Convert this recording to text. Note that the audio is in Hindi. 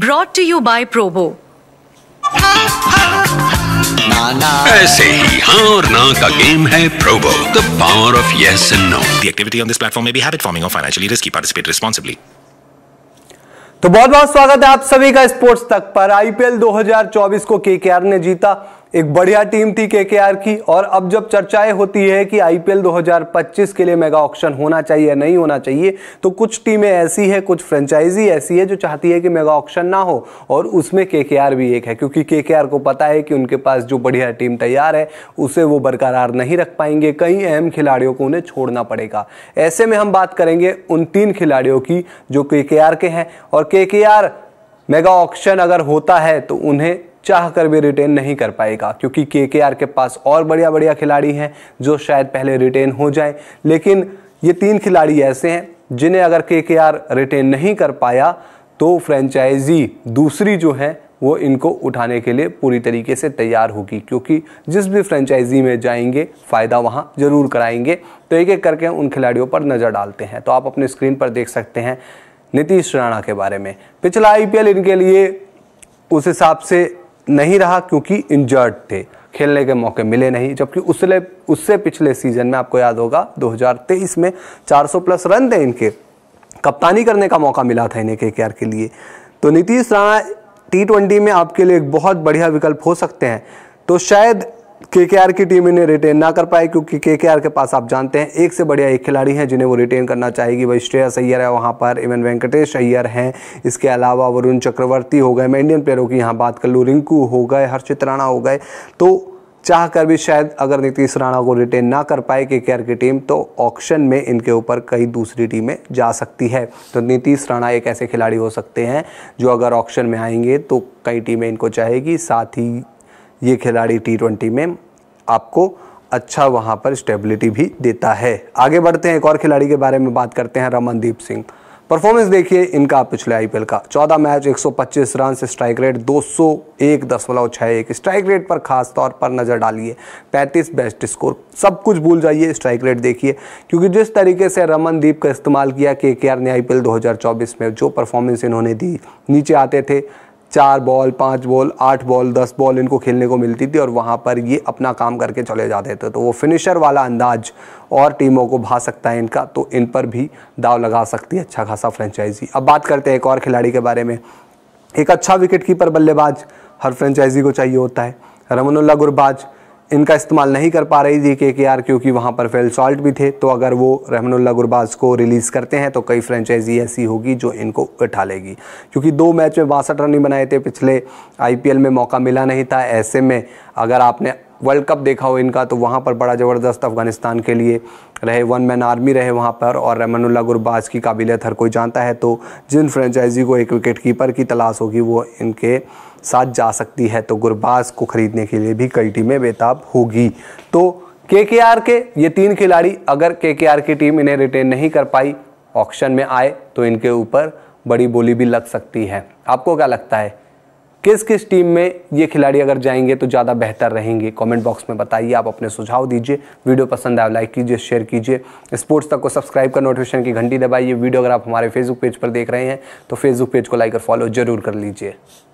broad to you by Probo ऐसे ही हाँ और ना का गेम है Probo the power of yes and no the activity on this platform में बी हैबिट फॉर्मिंग और फाइनेंशियली रिस्की पार्टिसिपेट रिस्पांसिबली तो बहुत बहुत स्वागत है आप सभी का स्पोर्ट्स तक पर आईपीएल 2024 को केकेआर ने जीता एक बढ़िया टीम थी के की और अब जब चर्चाएं होती है कि आईपीएल 2025 के लिए मेगा ऑक्शन होना चाहिए या नहीं होना चाहिए तो कुछ टीमें ऐसी है कुछ फ्रेंचाइजी ऐसी है जो चाहती है कि मेगा ऑक्शन ना हो और उसमें के भी एक है क्योंकि के को पता है कि उनके पास जो बढ़िया टीम तैयार है उसे वो बरकरार नहीं रख पाएंगे कई अहम खिलाड़ियों को उन्हें छोड़ना पड़ेगा ऐसे में हम बात करेंगे उन तीन खिलाड़ियों की जो के के हैं और के मेगा ऑक्शन अगर होता है तो उन्हें चाह कर भी रिटेन नहीं कर पाएगा क्योंकि के के आर के पास और बढ़िया बढ़िया खिलाड़ी हैं जो शायद पहले रिटेन हो जाए लेकिन ये तीन खिलाड़ी ऐसे हैं जिन्हें अगर के के आर रिटेन नहीं कर पाया तो फ्रेंचाइजी दूसरी जो है वो इनको उठाने के लिए पूरी तरीके से तैयार होगी क्योंकि जिस भी फ्रेंचाइजी में जाएंगे फ़ायदा वहाँ ज़रूर कराएंगे तो एक एक करके उन खिलाड़ियों पर नज़र डालते हैं तो आप अपने स्क्रीन पर देख सकते हैं नीतीश राणा के बारे में पिछला आईपीएल इनके लिए उस हिसाब से नहीं रहा क्योंकि इंजर्ड थे खेलने के मौके मिले नहीं जबकि उसले उससे पिछले सीजन में आपको याद होगा 2023 में 400 प्लस रन थे इनके कप्तानी करने का मौका मिला था इन्हें के के लिए तो नीतीश राणा टी ट्वेंटी में आपके लिए एक बहुत बढ़िया विकल्प हो सकते हैं तो शायद केकेआर की टीम इन्हें रिटेन ना कर पाए क्योंकि केकेआर के पास आप जानते हैं एक से बढ़िया एक खिलाड़ी हैं जिन्हें वो रिटेन करना चाहेगी वही श्रेयस अय्यर है वहाँ पर इवन वेंकटेश अय्यर हैं इसके अलावा वरुण चक्रवर्ती हो गए मैं इंडियन प्लेयरों की यहाँ बात कर लूँ रिंकू हो गए हर्षित राणा हो गए तो चाह कर भी शायद अगर नीतीश राणा को रिटेन ना कर पाए के केयर की टीम तो ऑक्शन में इनके ऊपर कई दूसरी टीमें जा सकती है तो नीतीश राणा एक ऐसे खिलाड़ी हो सकते हैं जो अगर ऑक्शन में आएंगे तो कई टीमें इनको चाहेगी साथ ही ये खिलाड़ी टी में आपको अच्छा वहाँ पर स्टेबिलिटी भी देता है आगे बढ़ते हैं एक और खिलाड़ी के बारे में बात करते हैं रमनदीप सिंह परफॉर्मेंस देखिए इनका पिछले आईपीएल का 14 मैच 125 रन स्ट्राइक रेट दो सौ एक दशमलव छः एक स्ट्राइक रेट पर खास तौर पर नज़र डालिए 35 बेस्ट स्कोर सब कुछ भूल जाइए स्ट्राइक रेट देखिए क्योंकि जिस तरीके से रमनदीप का इस्तेमाल किया के के ने आई पी में जो परफॉर्मेंस इन्होंने दी नीचे आते थे चार बॉल पाँच बॉल आठ बॉल दस बॉल इनको खेलने को मिलती थी और वहाँ पर ये अपना काम करके चले जाते थे तो वो फिनिशर वाला अंदाज और टीमों को भा सकता है इनका तो इन पर भी दाव लगा सकती है अच्छा खासा फ्रेंचाइजी अब बात करते हैं एक और खिलाड़ी के बारे में एक अच्छा विकेट कीपर बल्लेबाज हर फ्रेंचाइजी को चाहिए होता है रमनुल्ला गुरबाज इनका इस्तेमाल नहीं कर पा रही थी के के आर क्योंकि वहाँ पर फेल सॉल्ट भी थे तो अगर वो रहमानुल्ला गुरबाज को रिलीज़ करते हैं तो कई फ्रेंचाइजी ऐसी होगी जो इनको उठा लेगी क्योंकि दो मैच में बासठ रन ही बनाए थे पिछले एल में मौका मिला नहीं था ऐसे में अगर आपने वर्ल्ड कप देखा हो इनका तो वहाँ पर बड़ा ज़बरदस्त अफगानिस्तान के लिए रहे वन मैन आर्मी रहे वहाँ पर और रहमानुल्ला गुरबाज की काबिलियत हर कोई जानता है तो जिन फ्रेंचाइजी को एक विकेट कीपर की तलाश होगी वो इनके साथ जा सकती है तो गुरबाज को खरीदने के लिए भी कई टीमें बेताब होगी तो के के आर के ये तीन खिलाड़ी अगर के के आर की टीम इन्हें रिटेन नहीं कर पाई ऑक्शन में आए तो इनके ऊपर बड़ी बोली भी लग सकती है आपको क्या लगता है किस किस टीम में ये खिलाड़ी अगर जाएंगे तो ज़्यादा बेहतर रहेंगे कमेंट बॉक्स में बताइए आप अपने सुझाव दीजिए वीडियो पसंद आए लाइक कीजिए शेयर कीजिए स्पोर्ट्स तक को सब्सक्राइब कर नोटिफिकेशन की घंटी दबाइए वीडियो अगर आप हमारे फेसबुक पेज पर देख रहे हैं तो फेसबुक पेज को लाइक और फॉलो जरूर कर लीजिए